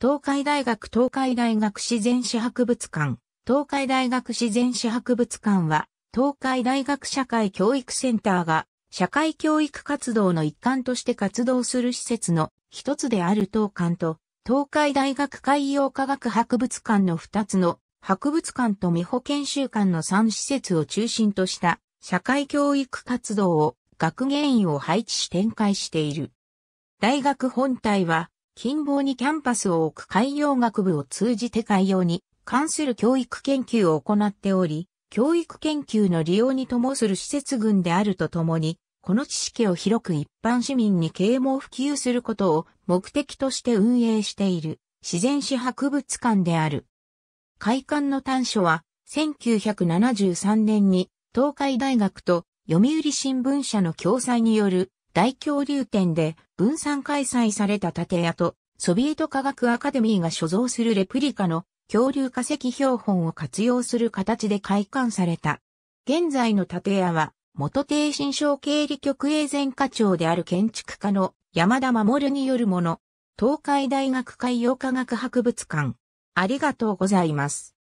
東海大学東海大学自然史博物館。東海大学自然史博物館は、東海大学社会教育センターが、社会教育活動の一環として活動する施設の一つである東館と、東海大学海洋科学博物館の二つの博物館と美保研修館の三施設を中心とした社会教育活動を学芸員を配置し展開している。大学本体は近傍にキャンパスを置く海洋学部を通じて海洋に関する教育研究を行っており、教育研究の利用にともする施設群であるとともに、この知識を広く一般市民に啓蒙普及することを目的として運営している自然史博物館である。会館の短所は1973年に東海大学と読売新聞社の共催による大恐竜展で分散開催された建屋とソビエト科学アカデミーが所蔵するレプリカの恐竜化石標本を活用する形で開館された。現在の建屋は元低新省経理局営前課長である建築家の山田守によるもの。東海大学海洋科学博物館。ありがとうございます。